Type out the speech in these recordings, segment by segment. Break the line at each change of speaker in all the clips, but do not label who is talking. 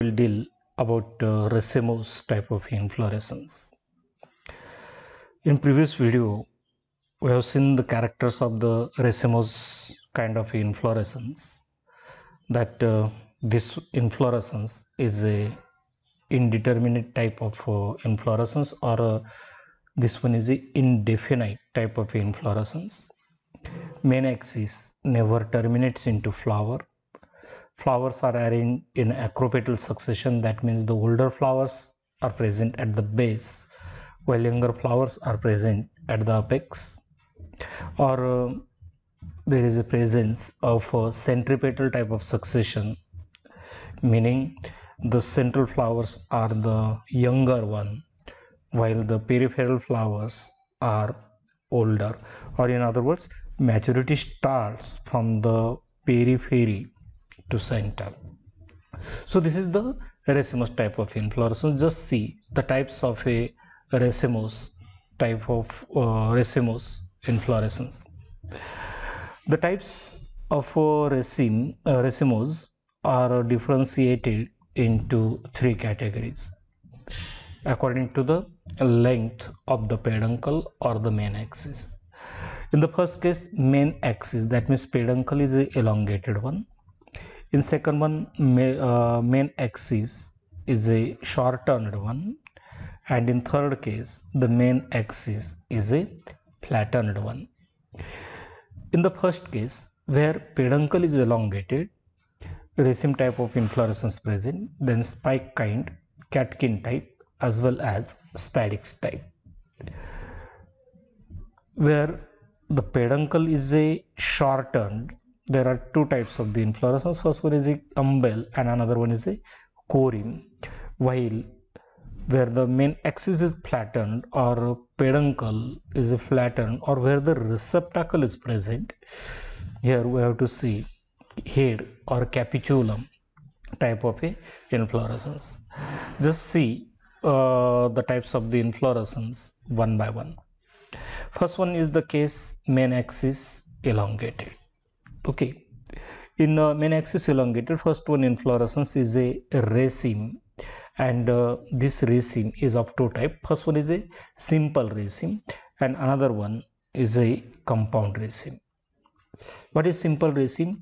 will deal about uh, racemose type of inflorescence. In previous video, we have seen the characters of the racemose kind of inflorescence that uh, this inflorescence is a indeterminate type of uh, inflorescence or uh, this one is a indefinite type of inflorescence main axis never terminates into flower flowers are arranged in acropetal succession that means the older flowers are present at the base while younger flowers are present at the apex or uh, there is a presence of a centripetal type of succession meaning the central flowers are the younger one while the peripheral flowers are older or in other words maturity starts from the periphery to center. So this is the racemose type of inflorescence. Just see the types of a racemose type of uh, racemose inflorescence. The types of uh, raceme, uh, racemose are differentiated into three categories according to the length of the peduncle or the main axis. In the first case, main axis that means peduncle is elongated one in second one uh, main axis is a shortened one and in third case the main axis is a flattened one in the first case where peduncle is elongated raceme type of inflorescence present then spike kind catkin type as well as spadix type where the peduncle is a shortened there are two types of the inflorescence first one is the umbel and another one is a corine while where the main axis is flattened or peduncle is flattened or where the receptacle is present here we have to see head or capitulum type of a inflorescence just see uh, the types of the inflorescence one by one first one is the case main axis elongated okay in uh, axis elongated first one inflorescence is a raceme and uh, this raceme is of two type first one is a simple raceme and another one is a compound raceme what is simple raceme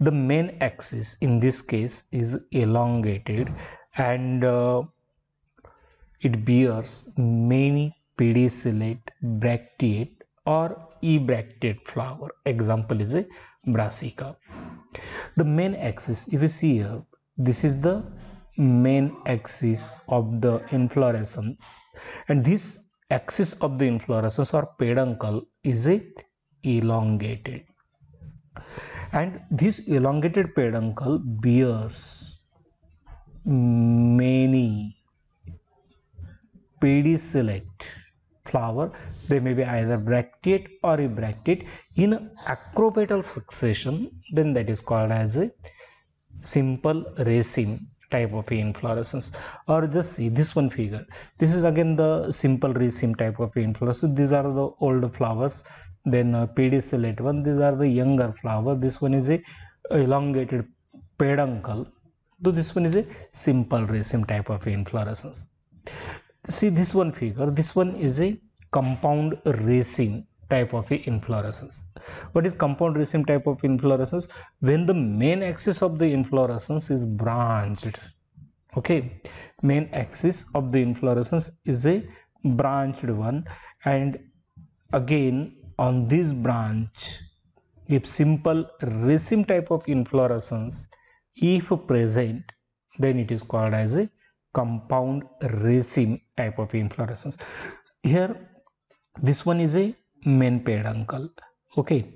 the main axis in this case is elongated and uh, it bears many pedicellate bracteate or e-bracted flower. Example is a brassica. The main axis, if you see here, this is the main axis of the inflorescence and this axis of the inflorescence or peduncle is a elongated and this elongated peduncle bears many pedicellate flower they may be either bracteate or ebracteate in acropetal succession, then that is called as a simple raceme type of inflorescence or just see this one figure this is again the simple raceme type of inflorescence these are the old flowers then uh, pedicellate one these are the younger flower this one is a elongated peduncle so this one is a simple raceme type of inflorescence see this one figure this one is a compound raceme type of inflorescence what is compound raceme type of inflorescence when the main axis of the inflorescence is branched okay main axis of the inflorescence is a branched one and again on this branch if simple raceme type of inflorescence if present then it is called as a compound raceme type of inflorescence. Here, this one is a main peduncle. Okay,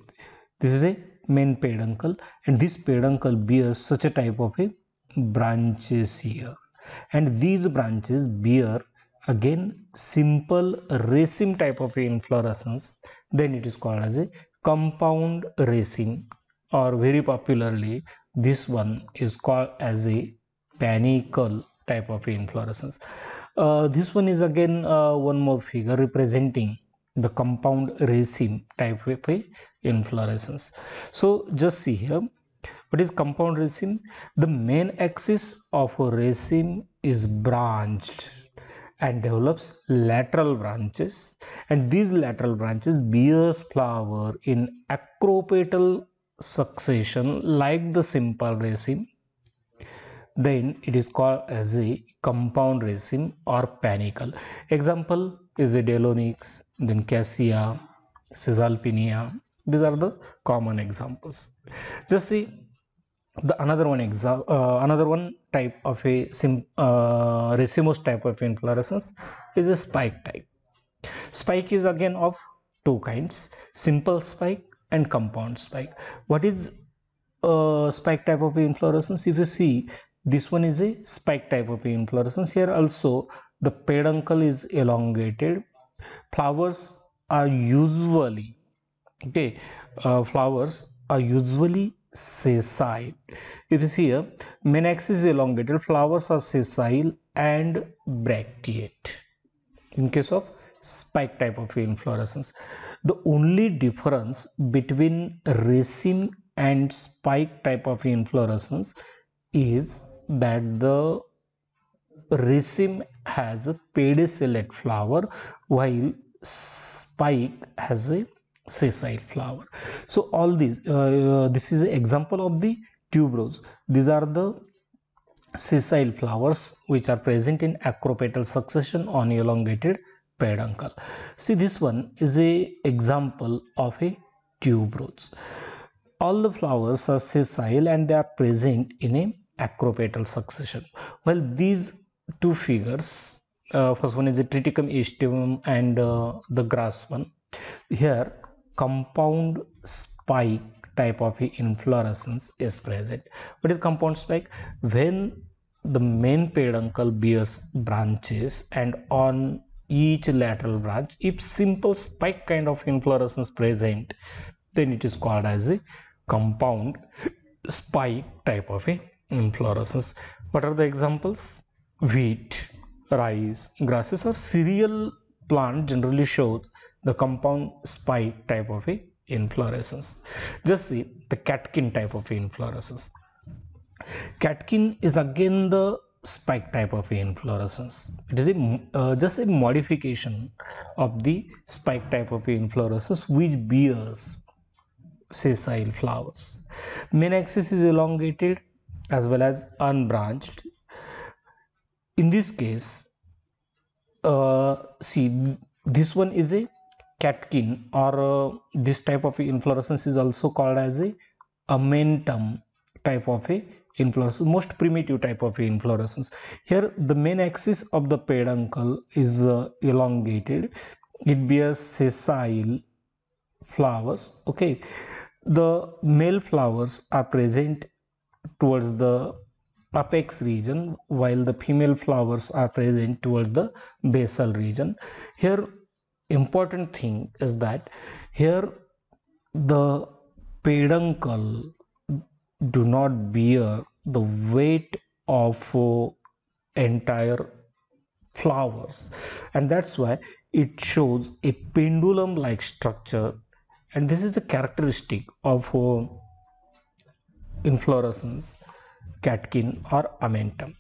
this is a main peduncle, and this peduncle bears such a type of a branches here, and these branches bear again simple raceme type of inflorescence. Then it is called as a compound raceme, or very popularly, this one is called as a panicle type of inflorescence. Uh, this one is again uh, one more figure representing the compound raceme type of a inflorescence. So just see here, what is compound raceme? The main axis of a raceme is branched and develops lateral branches and these lateral branches bears flower in acropetal succession like the simple raceme then it is called as a compound resin or panicle example is a delonix then cassia cisalpinia these are the common examples just see the another one example uh, another one type of a sim uh, type of inflorescence is a spike type spike is again of two kinds simple spike and compound spike what is a uh, spike type of inflorescence if you see this one is a spike type of inflorescence. Here also the peduncle is elongated. Flowers are usually, okay, uh, flowers are usually sessile. If you see here, main axis is elongated, flowers are sessile and bracteate in case of spike type of inflorescence. The only difference between raceme and spike type of inflorescence is that the raceme has a pedicellate flower while spike has a sessile flower. So all these, uh, uh, this is an example of the tuberose. These are the sessile flowers which are present in acropetal succession on elongated peduncle. See this one is a example of a tuberose. All the flowers are sessile and they are present in a acropetal succession. Well, these two figures, uh, first one is the triticum aestivum and uh, the grass one. Here, compound spike type of inflorescence is present. What is compound spike? When the main peduncle bears branches and on each lateral branch, if simple spike kind of inflorescence present, then it is called as a compound spike type of a inflorescence what are the examples wheat rice grasses or cereal plant generally shows the compound spike type of a inflorescence just see the catkin type of inflorescence catkin is again the spike type of inflorescence. It is a, uh, just a modification of the spike type of inflorescence which bears sessile flowers. Main axis is elongated as well as unbranched in this case uh, see this one is a catkin or uh, this type of inflorescence is also called as a amentum type of a inflorescence most primitive type of inflorescence here the main axis of the peduncle is uh, elongated it bears sessile flowers okay the male flowers are present towards the apex region while the female flowers are present towards the basal region here important thing is that here the peduncle do not bear the weight of uh, entire flowers and that's why it shows a pendulum like structure and this is the characteristic of uh, inflorescence catkin or amentum.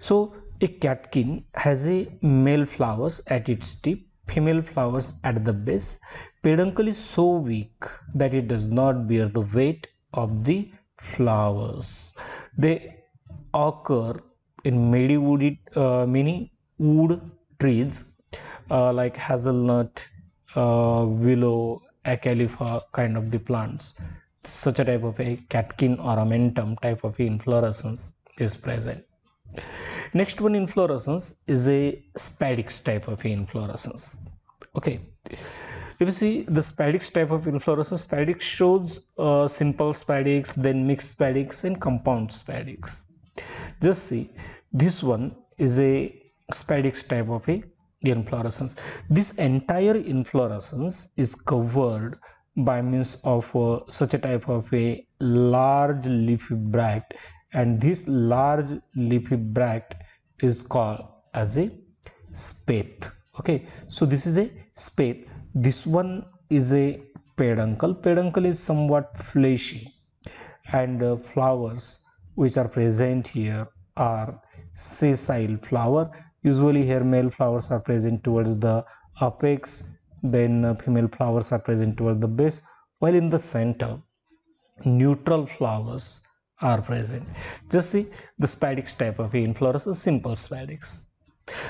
So a catkin has a male flowers at its tip, female flowers at the base. Peduncle is so weak that it does not bear the weight of the flowers. They occur in many wooded, uh, many wood trees uh, like hazelnut, uh, willow, acalypha kind of the plants such a type of a catkin or omentum type of inflorescence is present. Next one inflorescence is a spadix type of inflorescence. Okay. If you see the spadix type of inflorescence, spadix shows uh, simple spadix, then mixed spadix and compound spadix. Just see, this one is a spadix type of a inflorescence. This entire inflorescence is covered by means of uh, such a type of a large leafy bract and this large leafy bract is called as a spathe okay so this is a spathe this one is a peduncle peduncle is somewhat fleshy and uh, flowers which are present here are sessile flower usually here male flowers are present towards the apex then uh, female flowers are present toward the base while in the center neutral flowers are present just see the spadix type of inflorescence simple spadix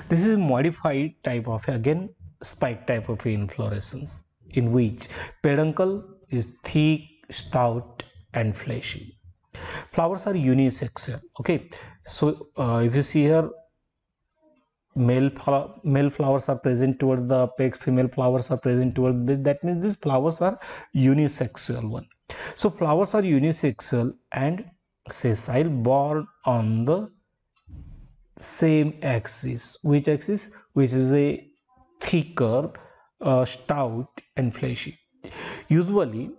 this is modified type of again spike type of inflorescence in which peduncle is thick stout and fleshy flowers are unisexual okay so uh, if you see here male male flowers are present towards the apex female flowers are present towards this that means these flowers are unisexual one so flowers are unisexual and sessile born on the same axis which axis which is a thicker uh, stout and fleshy usually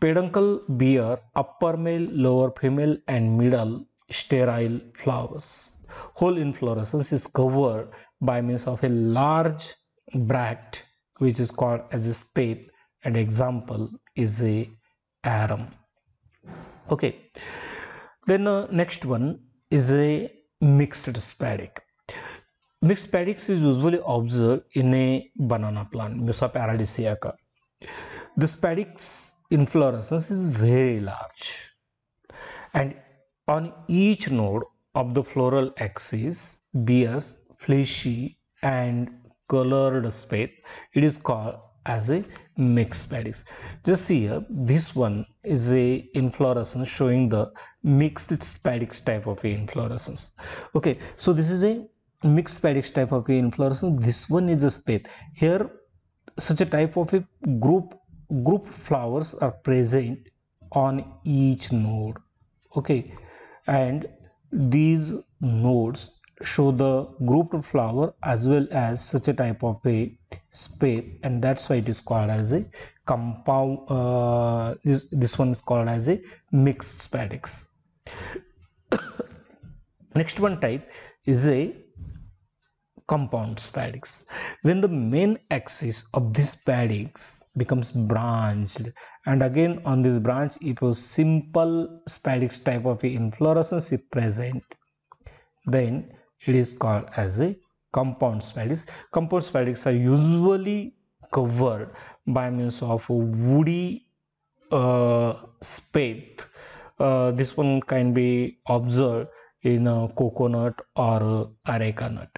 peduncle bear upper male lower female and middle sterile flowers whole inflorescence is covered by means of a large bract which is called as a spathe and example is a arum okay then uh, next one is a mixed spadix mixed spadix is usually observed in a banana plant musa paradisiaca the spadix inflorescence is very large and on each node of the floral axis, bears fleshy and colored spade. It is called as a mixed paddies. Just here, this one is a inflorescence showing the mixed spadix type of inflorescence. Okay, so this is a mixed spadix type of inflorescence. This one is a spade. Here, such a type of a group group flowers are present on each node. Okay, and these nodes show the grouped flower as well as such a type of a space and that's why it is called as a compound uh, this, this one is called as a mixed spadix next one type is a compound spadix. When the main axis of this spadix becomes branched and again on this branch it a simple spadix type of inflorescence is present then it is called as a compound spadix. Compound spadix are usually covered by means of a woody uh, spathe. Uh, this one can be observed in a coconut or areca nut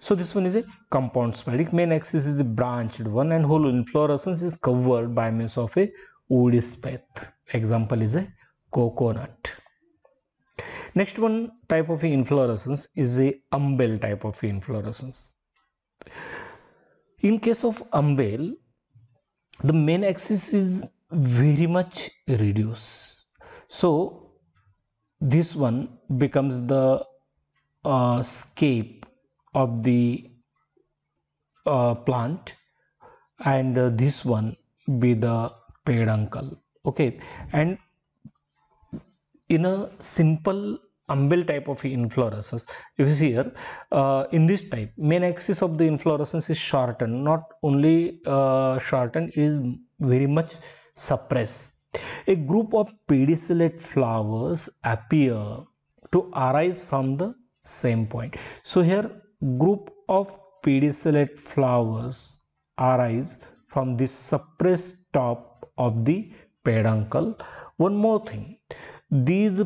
so this one is a compound spritic main axis is the branched one and whole inflorescence is covered by means of a woody spathe example is a coconut next one type of inflorescence is a umbel type of inflorescence in case of umbel the main axis is very much reduced so this one becomes the uh, scape of the uh, plant and uh, this one be the peduncle okay and in a simple umbel type of inflorescence if you see here uh, in this type main axis of the inflorescence is shortened not only uh, shortened is very much suppressed a group of pedicellate flowers appear to arise from the same point so here group of pedicellate flowers arise from the suppressed top of the peduncle. One more thing, these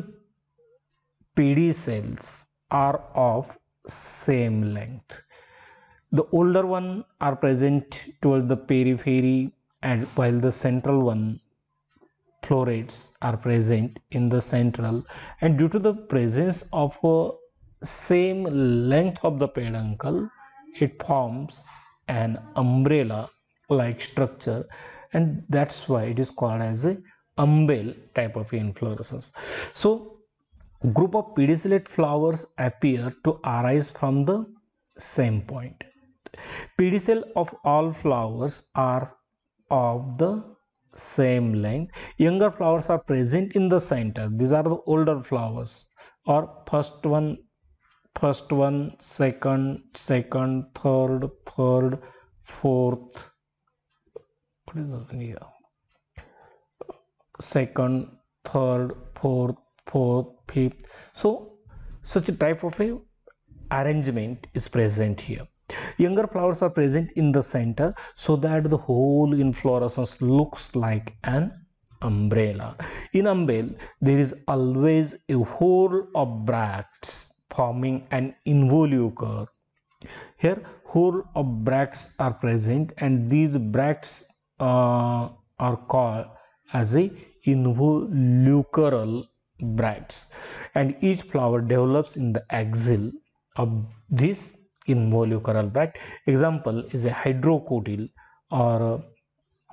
pedicels are of same length. The older one are present towards the periphery and while the central one florets are present in the central and due to the presence of a same length of the peduncle it forms an umbrella like structure and that's why it is called as a umbel type of inflorescence so group of pedicellate flowers appear to arise from the same point pedicel of all flowers are of the same length younger flowers are present in the center these are the older flowers or first one first one second second third third fourth what is that here second third fourth fourth fifth so such a type of a arrangement is present here younger flowers are present in the center so that the whole inflorescence looks like an umbrella in umbrella there is always a whole of bracts forming an involucre. Here whole of bracts are present and these bracts uh, are called as a involucral bracts and each flower develops in the axil of this involucral bract. Example is a hydrocotyl or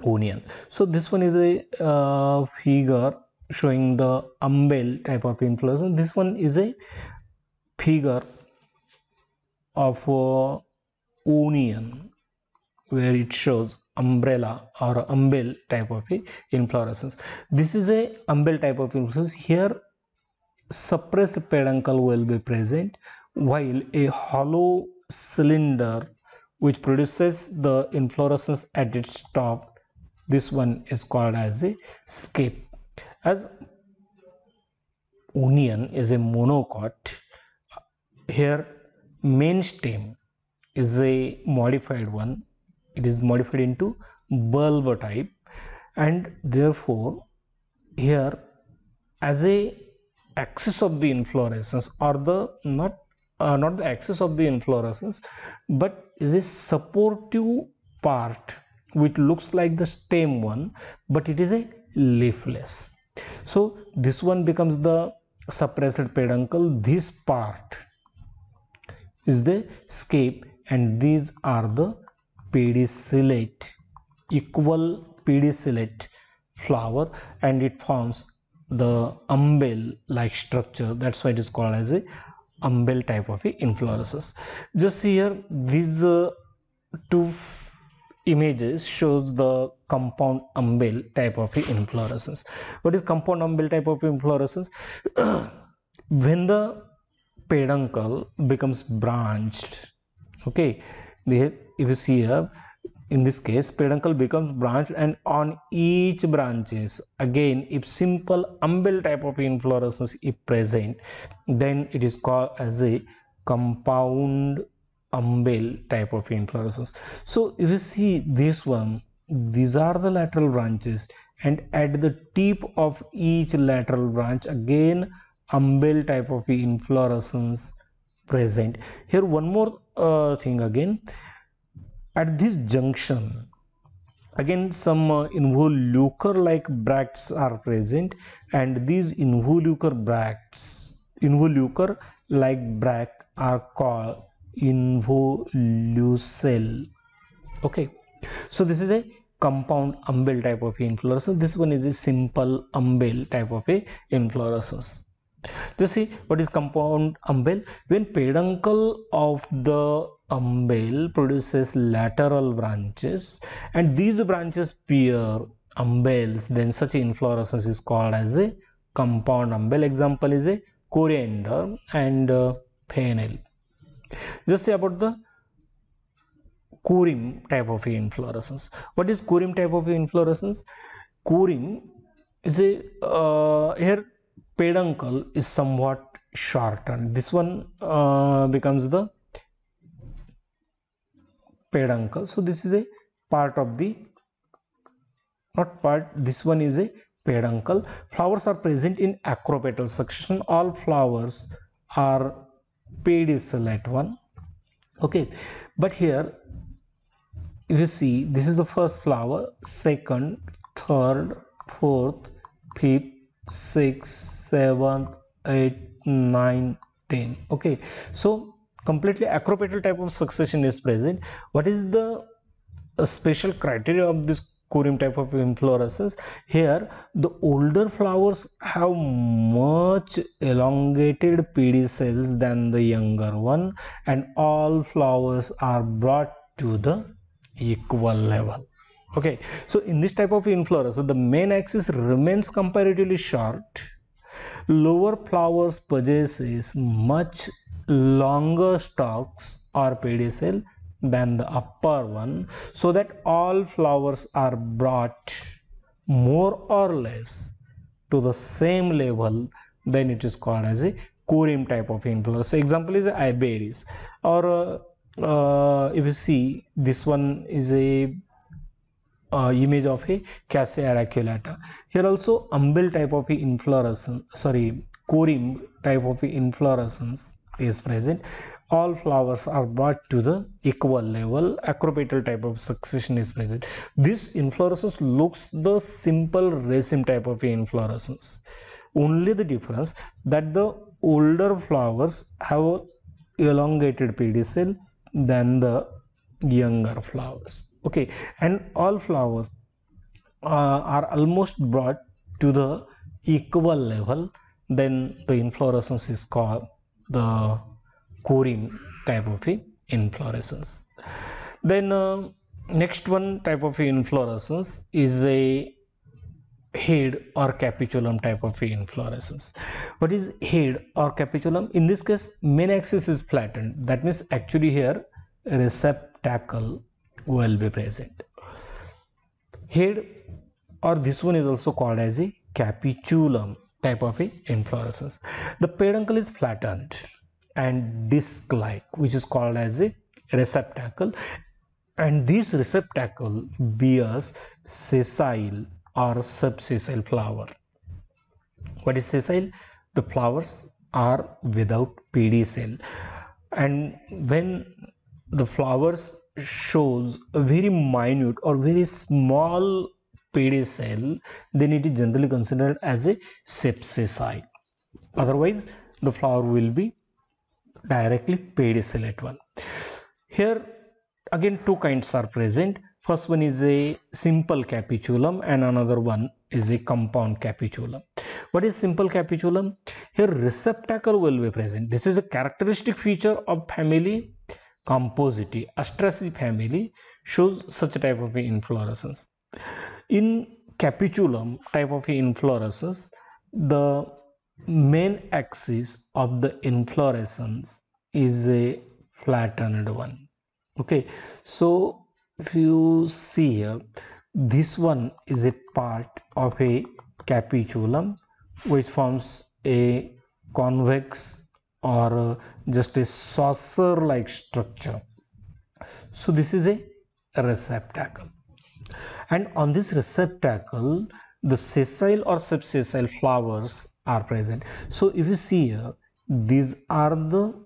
onion. So this one is a uh, figure showing the umbel type of inflorescence. This one is a figure of onion where it shows umbrella or umbel type of inflorescence this is a umbel type of inflorescence here suppressed peduncle will be present while a hollow cylinder which produces the inflorescence at its top this one is called as a scape as onion is a monocot here main stem is a modified one it is modified into bulb type and therefore here as a axis of the inflorescence or the not uh, not the axis of the inflorescence but is a supportive part which looks like the stem one but it is a leafless so this one becomes the suppressed peduncle this part is the scape and these are the pedicellate equal pedicellate flower and it forms the umbel like structure that's why it is called as a umbel type of a inflorescence just here these uh, two images shows the compound umbel type of inflorescence. What is compound umbel type of inflorescence? when the peduncle becomes branched okay if you see here in this case peduncle becomes branched and on each branches again if simple umbel type of inflorescence is present then it is called as a compound umbel type of inflorescence so if you see this one these are the lateral branches and at the tip of each lateral branch again umbel type of inflorescence present here one more uh, thing again at this junction again some uh, involucre like bracts are present and these involucre bracts involucre like bract are called involucel okay so this is a compound umbel type of inflorescence this one is a simple umbel type of a inflorescence just see what is compound umbel when peduncle of the umbel produces lateral branches and these branches peer umbels then such inflorescence is called as a compound umbel example is a coriander and uh, fennel just say about the corim type of inflorescence what is corim type of inflorescence corim is a uh, here peduncle is somewhat shortened this one uh, becomes the peduncle so this is a part of the not part this one is a peduncle flowers are present in acropetal section all flowers are pedicellate one okay but here you see this is the first flower second third fourth fifth 6 7 8 9 10 okay so completely acropetal type of succession is present what is the uh, special criteria of this corium type of inflorescence here the older flowers have much elongated pd cells than the younger one and all flowers are brought to the equal level okay so in this type of inflorescence the main axis remains comparatively short lower flowers possesses much longer stalks or pedicel than the upper one so that all flowers are brought more or less to the same level then it is called as a corium type of inflorescence example is iberis or uh, uh, if you see this one is a uh, image of a Cassia araculata. Here also umbel type of inflorescence, sorry, corimb type of inflorescence is present. All flowers are brought to the equal level, acropetal type of succession is present. This inflorescence looks the simple raceme type of inflorescence. Only the difference that the older flowers have elongated pedicel than the younger flowers okay and all flowers uh, are almost brought to the equal level then the inflorescence is called the corym type of a inflorescence then uh, next one type of inflorescence is a head or capitulum type of inflorescence what is head or capitulum in this case main axis is flattened that means actually here receptacle will be present. Head or this one is also called as a capitulum type of a inflorescence. The peduncle is flattened and disc-like which is called as a receptacle and this receptacle bears sessile or subsessile flower. What is sessile? The flowers are without pedicel and when the flowers shows a very minute or very small pedicel, then it is generally considered as a sepsicide otherwise the flower will be directly pedicellate one here again two kinds are present first one is a simple capitulum and another one is a compound capitulum what is simple capitulum here receptacle will be present this is a characteristic feature of family compositae astraceae family shows such type of inflorescence in capitulum type of inflorescence the main axis of the inflorescence is a flattened one okay so if you see here this one is a part of a capitulum which forms a convex or uh, just a saucer like structure. So this is a receptacle and on this receptacle the sessile or subsessile flowers are present. So if you see here these are the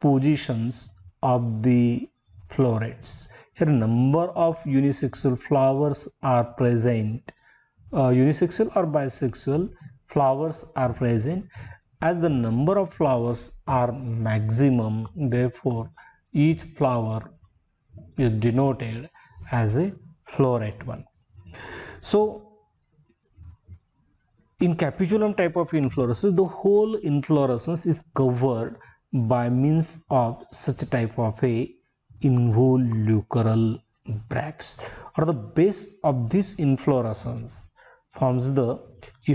positions of the florets. Here number of unisexual flowers are present. Uh, unisexual or bisexual flowers are present as the number of flowers are maximum therefore each flower is denoted as a floret one so in capitulum type of inflorescence the whole inflorescence is covered by means of such type of a involucral bracts or the base of this inflorescence forms the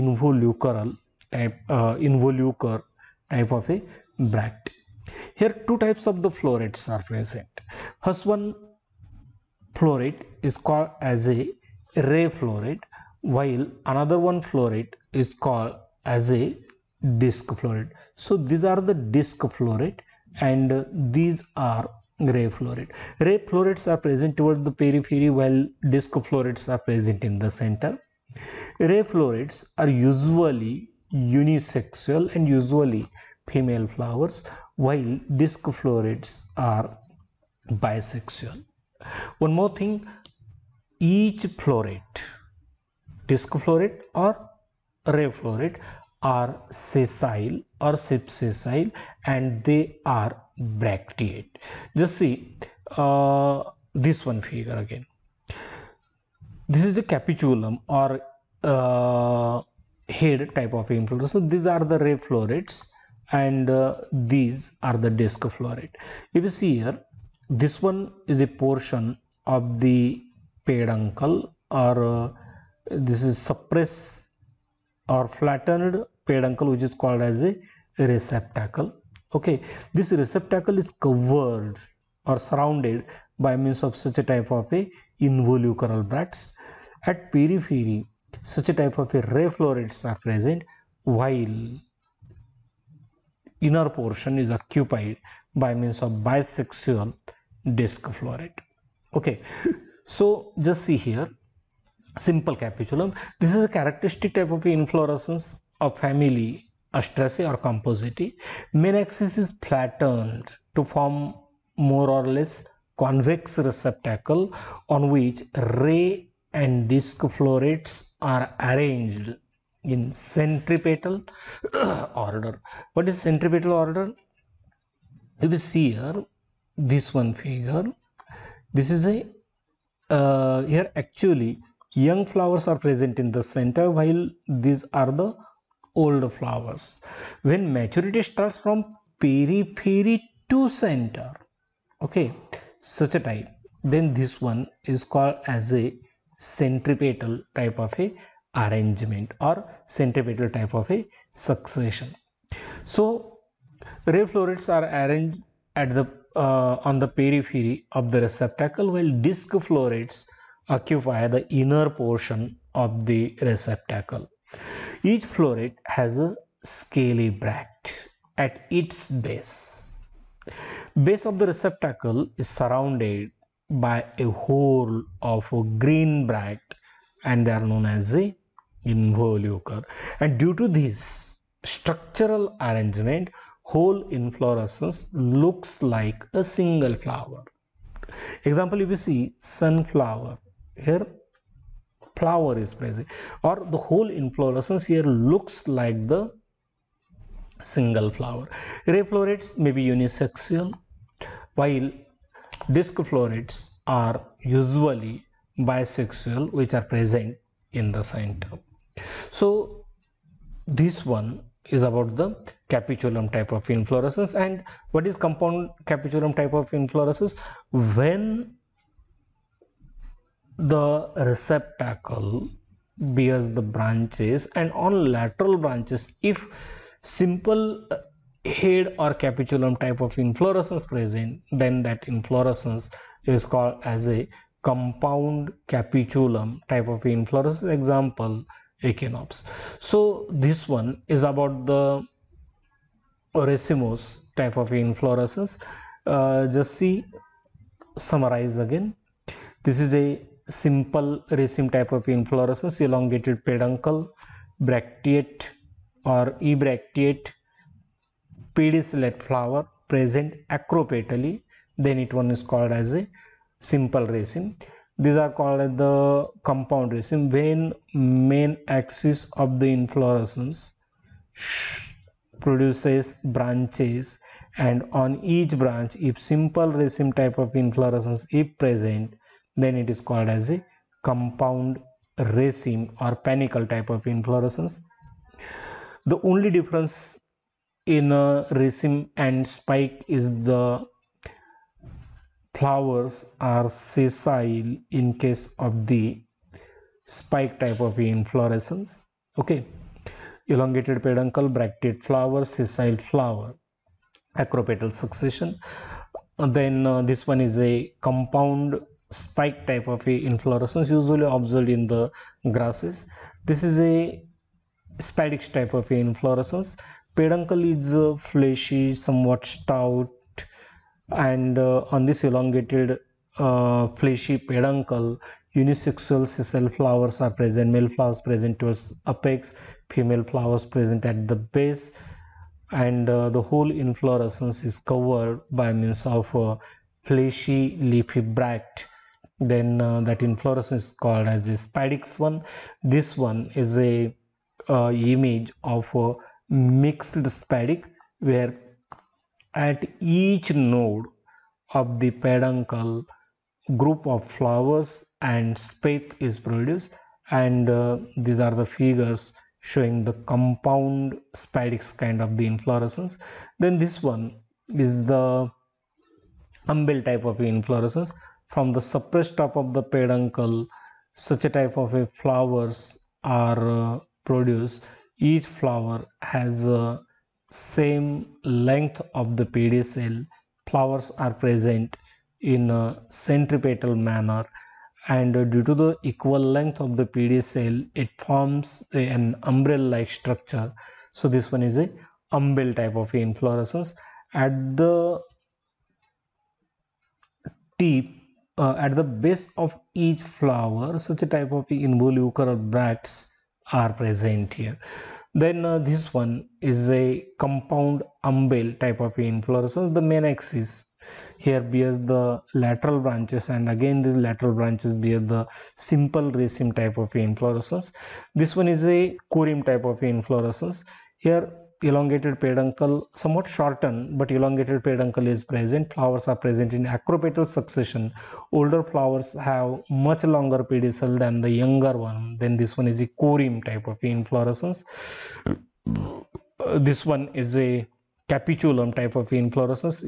involucral type uh, involucre type of a bract. Here two types of the florets are present. First one floret is called as a ray floret while another one floret is called as a disc floret. So these are the disc floret and uh, these are ray floret. Ray florets are present towards the periphery while disc florets are present in the center. Ray florets are usually unisexual and usually female flowers while disc florets are bisexual. One more thing each floret disc floret or ray floret are sessile or subsessile and they are bracteate. Just see uh, this one figure again. This is the capitulum or uh, head type of inflow so these are the ray flow rates and uh, these are the disk flow rate if you see here this one is a portion of the peduncle or uh, this is suppressed or flattened peduncle which is called as a receptacle okay this receptacle is covered or surrounded by means of such a type of a involucral bracts at periphery such a type of a ray flow rates are present while inner portion is occupied by means of bisexual disc flow rate okay so just see here simple capitulum this is a characteristic type of inflorescence of family astraceae or compositae main axis is flattened to form more or less convex receptacle on which ray and disc flow rates are arranged in centripetal order what is centripetal order if you see here this one figure this is a uh, here actually young flowers are present in the center while these are the older flowers when maturity starts from periphery to center okay such a type then this one is called as a centripetal type of a arrangement or centripetal type of a succession. So rheoflorets are arranged at the uh, on the periphery of the receptacle while disc florets occupy the inner portion of the receptacle. Each floret has a scaly bract at its base. Base of the receptacle is surrounded by a hole of a green bright and they are known as the involucre and due to this structural arrangement whole inflorescence looks like a single flower example if you see sunflower here flower is present or the whole inflorescence here looks like the single flower ray florets may be unisexual while Disc florets are usually bisexual which are present in the center. So this one is about the capitulum type of inflorescence and what is compound capitulum type of inflorescence when the receptacle bears the branches and on lateral branches if simple head or capitulum type of inflorescence present, then that inflorescence is called as a compound capitulum type of inflorescence example echinops. So this one is about the racemose type of inflorescence. Uh, just see summarize again. This is a simple raceme type of inflorescence elongated peduncle bracteate or ebracteate pedicellate flower present acropatally then it one is called as a simple raceme these are called as the compound raceme when main axis of the inflorescence produces branches and on each branch if simple raceme type of inflorescence is present then it is called as a compound raceme or panicle type of inflorescence the only difference inner raceme and spike is the flowers are sessile in case of the spike type of inflorescence okay elongated peduncle bracteate flower sessile flower acropetal succession then uh, this one is a compound spike type of a inflorescence usually observed in the grasses this is a spadix type of a inflorescence peduncle is uh, fleshy somewhat stout and uh, on this elongated uh, fleshy peduncle unisexual sessile flowers are present male flowers present towards apex female flowers present at the base and uh, the whole inflorescence is covered by means of a fleshy leafy bract then uh, that inflorescence is called as a spadix one this one is a uh, image of a mixed spadix where at each node of the peduncle group of flowers and spathe is produced and uh, these are the figures showing the compound spadix kind of the inflorescence then this one is the umbel type of inflorescence from the suppressed top of the peduncle such a type of a flowers are uh, produced each flower has a same length of the pedicel flowers are present in a centripetal manner and due to the equal length of the pedicel it forms a, an umbrella like structure so this one is a umbel type of inflorescence at the tip uh, at the base of each flower such a type of involucral bracts are present here then uh, this one is a compound umbel type of inflorescence the main axis here bears the lateral branches and again these lateral branches bear the simple raceme type of inflorescence this one is a corium type of inflorescence here elongated peduncle, somewhat shortened, but elongated peduncle is present. Flowers are present in acropetal succession. Older flowers have much longer pedicel than the younger one. Then this one is a corium type of inflorescence. This one is a capitulum type of inflorescence.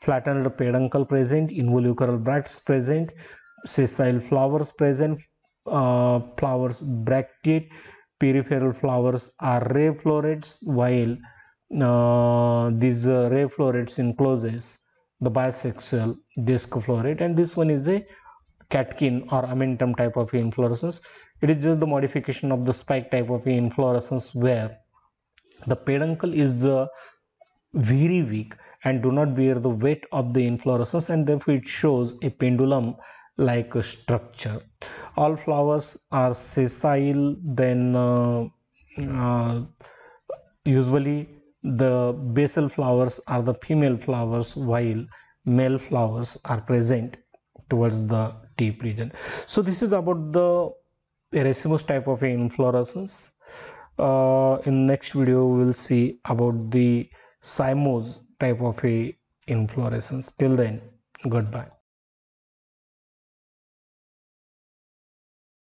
Flattened peduncle present, involucral bracts present, sessile flowers present, uh, flowers bracteate peripheral flowers are ray florets while uh, these uh, ray florets encloses the bisexual disc floret and this one is a catkin or amentum type of inflorescence it is just the modification of the spike type of inflorescence where the peduncle is uh, very weak and do not bear the weight of the inflorescence and therefore it shows a pendulum like structure all flowers are sessile then uh, uh, usually the basal flowers are the female flowers while male flowers are present towards the tip region. So this is about the racemose type of inflorescence. Uh, in next video we will see about the Cymose type of a inflorescence. Till then, goodbye.